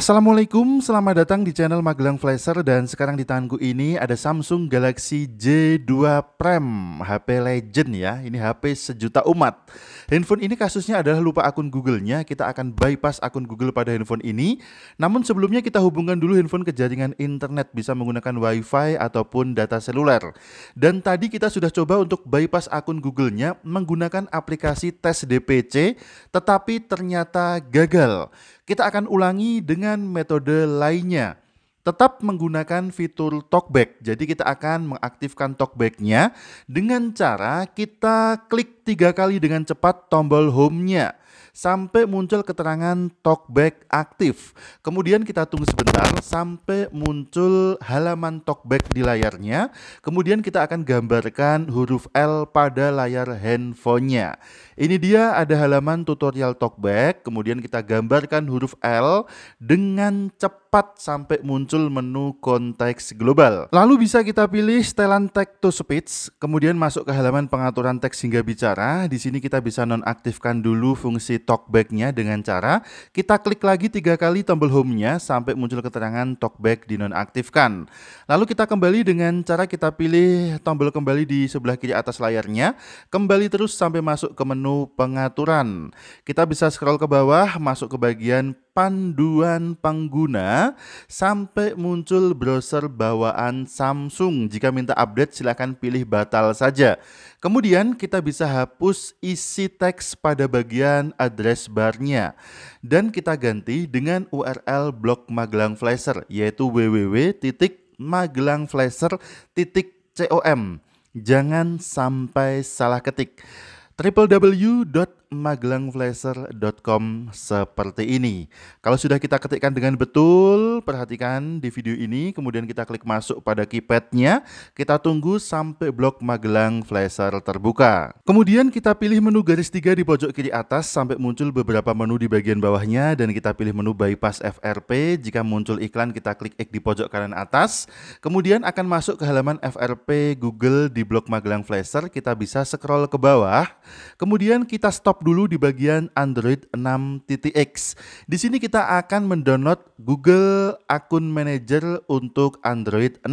Assalamualaikum, selamat datang di channel Magelang Flasher dan sekarang di tanganku ini ada Samsung Galaxy J2 Prime, HP legend ya, ini HP sejuta umat. Handphone ini kasusnya adalah lupa akun Google-nya, kita akan bypass akun Google pada handphone ini. Namun sebelumnya kita hubungkan dulu handphone ke jaringan internet bisa menggunakan WiFi ataupun data seluler. Dan tadi kita sudah coba untuk bypass akun Google-nya menggunakan aplikasi tes DPC, tetapi ternyata gagal. Kita akan ulangi dengan metode lainnya. Tetap menggunakan fitur talkback. Jadi kita akan mengaktifkan talkbacknya dengan cara kita klik tiga kali dengan cepat tombol home-nya sampai muncul keterangan talkback aktif. Kemudian kita tunggu sebentar sampai muncul halaman talkback di layarnya. Kemudian kita akan gambarkan huruf L pada layar handphonenya. Ini dia ada halaman tutorial talkback, kemudian kita gambarkan huruf L dengan cepat tepat sampai muncul menu konteks global. Lalu bisa kita pilih setelan text to speech, kemudian masuk ke halaman pengaturan teks hingga bicara. Di sini kita bisa nonaktifkan dulu fungsi talkback-nya dengan cara kita klik lagi tiga kali tombol home-nya sampai muncul keterangan talkback dinonaktifkan. Lalu kita kembali dengan cara kita pilih tombol kembali di sebelah kiri atas layarnya, kembali terus sampai masuk ke menu pengaturan. Kita bisa scroll ke bawah, masuk ke bagian panduan pengguna sampai muncul browser bawaan Samsung. Jika minta update silahkan pilih batal saja. Kemudian kita bisa hapus isi teks pada bagian address barnya dan kita ganti dengan URL blog Magelang Flasher yaitu www.magelangflasher.com. Jangan sampai salah ketik www.magelangflasher.com magelangflasher.com seperti ini. Kalau sudah kita ketikkan dengan betul, perhatikan di video ini, kemudian kita klik masuk pada keypadnya, kita tunggu sampai blok Magelang Flasher terbuka. Kemudian kita pilih menu garis tiga di pojok kiri atas sampai muncul beberapa menu di bagian bawahnya dan kita pilih menu bypass FRP. Jika muncul iklan, kita klik X di pojok kanan atas. Kemudian akan masuk ke halaman FRP Google di blok Magelang Flasher, kita bisa scroll ke bawah. Kemudian kita stop dulu di bagian Android 6.x. Di sini kita akan mendownload Google Akun Manager untuk Android 6.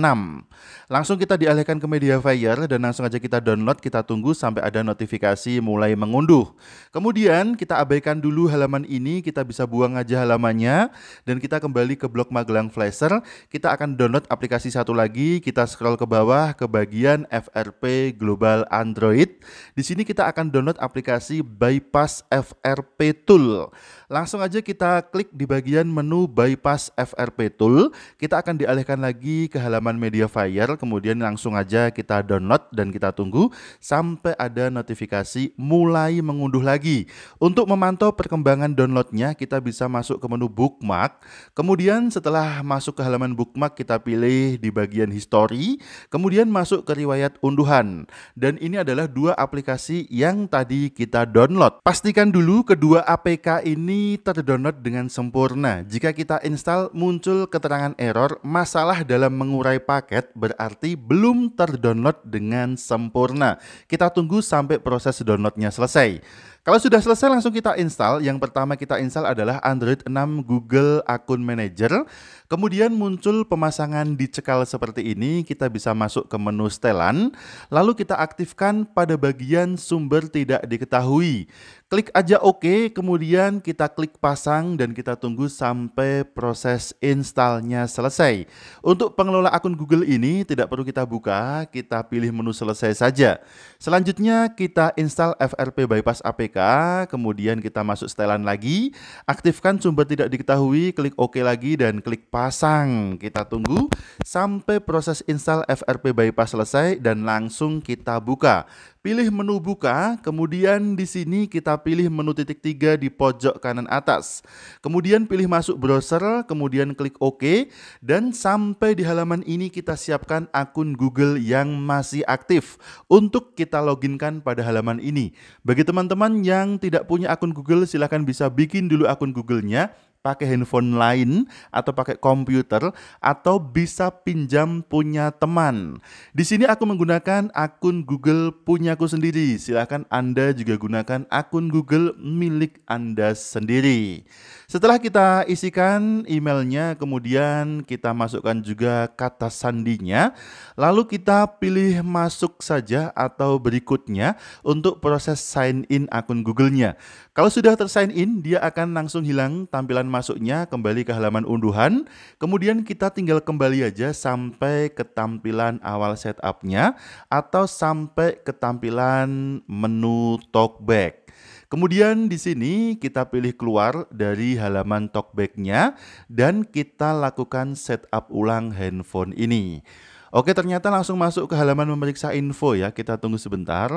Langsung kita dialihkan ke Mediafire dan langsung aja kita download, kita tunggu sampai ada notifikasi mulai mengunduh. Kemudian kita abaikan dulu halaman ini, kita bisa buang aja halamannya dan kita kembali ke blog Magelang Flasher. Kita akan download aplikasi satu lagi, kita scroll ke bawah ke bagian FRP Global Android. Di sini kita akan download aplikasi By bypass FRP tool. Langsung aja kita klik di bagian menu bypass FRP tool. Kita akan dialihkan lagi ke halaman media fire, kemudian langsung aja kita download dan kita tunggu sampai ada notifikasi mulai mengunduh lagi. Untuk memantau perkembangan downloadnya, kita bisa masuk ke menu bookmark. Kemudian setelah masuk ke halaman bookmark, kita pilih di bagian history, kemudian masuk ke riwayat unduhan. Dan ini adalah dua aplikasi yang tadi kita download download. Pastikan dulu kedua APK ini terdownload dengan sempurna. Jika kita install muncul keterangan error masalah dalam mengurai paket berarti belum terdownload dengan sempurna. Kita tunggu sampai proses downloadnya selesai. Kalau sudah selesai langsung kita install. Yang pertama kita install adalah Android 6 Google Akun Manager. Kemudian muncul pemasangan dicekal seperti ini. Kita bisa masuk ke menu setelan. Lalu kita aktifkan pada bagian sumber tidak diketahui. Klik aja OK, kemudian kita klik pasang dan kita tunggu sampai proses installnya selesai. Untuk pengelola akun Google ini tidak perlu kita buka, kita pilih menu selesai saja. Selanjutnya kita install FRP Bypass APK, kemudian kita masuk setelan lagi, aktifkan sumber tidak diketahui, klik OK lagi dan klik pasang. Kita tunggu sampai proses install FRP Bypass selesai dan langsung kita buka. Pilih menu buka, kemudian di sini kita pilih menu titik tiga di pojok kanan atas. Kemudian pilih masuk browser, kemudian klik OK, dan sampai di halaman ini kita siapkan akun Google yang masih aktif untuk kita loginkan pada halaman ini. Bagi teman-teman yang tidak punya akun Google, silahkan bisa bikin dulu akun Google-nya pakai handphone lain atau pakai komputer atau bisa pinjam punya teman. Di sini aku menggunakan akun Google punyaku sendiri. Silahkan Anda juga gunakan akun Google milik Anda sendiri. Setelah kita isikan emailnya, kemudian kita masukkan juga kata sandinya, lalu kita pilih masuk saja atau berikutnya untuk proses sign in akun Google-nya. Kalau sudah tersign in, dia akan langsung hilang tampilan masuknya kembali ke halaman unduhan. Kemudian kita tinggal kembali aja sampai ke tampilan awal setupnya atau sampai ke tampilan menu talkback. Kemudian di sini kita pilih keluar dari halaman talkbacknya dan kita lakukan setup ulang handphone ini. Oke, ternyata langsung masuk ke halaman memeriksa info ya. Kita tunggu sebentar.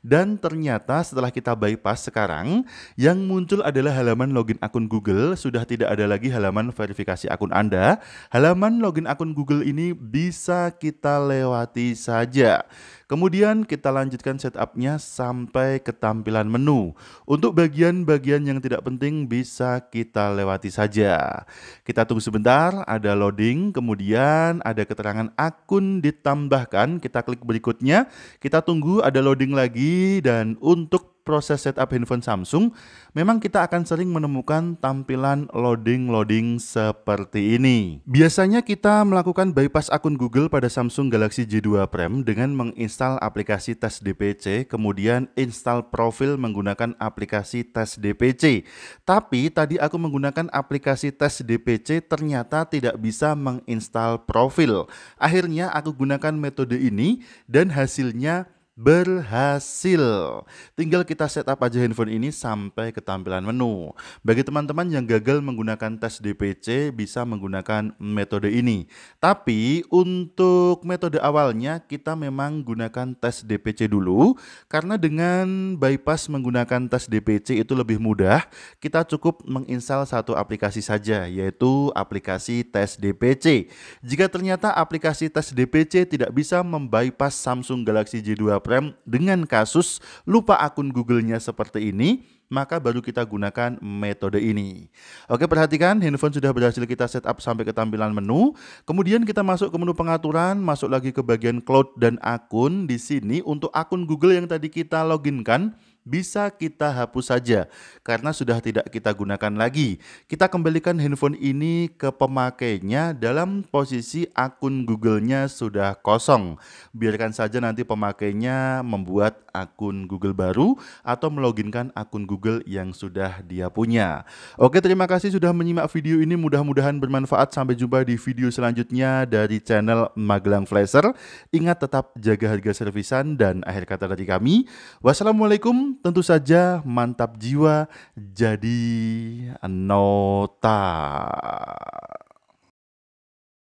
Dan ternyata setelah kita bypass sekarang, yang muncul adalah halaman login akun Google. Sudah tidak ada lagi halaman verifikasi akun Anda. Halaman login akun Google ini bisa kita lewati saja. Kemudian kita lanjutkan setupnya sampai ke tampilan menu. Untuk bagian-bagian yang tidak penting bisa kita lewati saja. Kita tunggu sebentar, ada loading, kemudian ada keterangan akun akun ditambahkan. Kita klik berikutnya. Kita tunggu ada loading lagi dan untuk proses setup handphone Samsung, memang kita akan sering menemukan tampilan loading-loading seperti ini. Biasanya kita melakukan bypass akun Google pada Samsung Galaxy J2 Prime dengan menginstal aplikasi tes DPC, kemudian install profil menggunakan aplikasi tes DPC. Tapi tadi aku menggunakan aplikasi tes DPC ternyata tidak bisa menginstal profil. Akhirnya aku gunakan metode ini dan hasilnya berhasil. Tinggal kita setup aja handphone ini sampai ke tampilan menu. Bagi teman-teman yang gagal menggunakan tes DPC bisa menggunakan metode ini. Tapi untuk metode awalnya kita memang gunakan tes DPC dulu karena dengan bypass menggunakan tes DPC itu lebih mudah. Kita cukup menginstal satu aplikasi saja yaitu aplikasi tes DPC. Jika ternyata aplikasi tes DPC tidak bisa membypass Samsung Galaxy j 2 Prem dengan kasus lupa akun Google-nya seperti ini, maka baru kita gunakan metode ini. Oke, perhatikan handphone sudah berhasil kita setup sampai ke tampilan menu. Kemudian kita masuk ke menu pengaturan, masuk lagi ke bagian cloud dan akun. Di sini untuk akun Google yang tadi kita loginkan, bisa kita hapus saja karena sudah tidak kita gunakan lagi. Kita kembalikan handphone ini ke pemakainya dalam posisi akun Google-nya sudah kosong. Biarkan saja nanti pemakainya membuat akun Google baru atau meloginkan akun Google yang sudah dia punya. Oke, terima kasih sudah menyimak video ini. Mudah-mudahan bermanfaat. Sampai jumpa di video selanjutnya dari channel Magelang Flasher. Ingat tetap jaga harga servisan dan akhir kata dari kami. Wassalamualaikum tentu saja mantap jiwa jadi nota.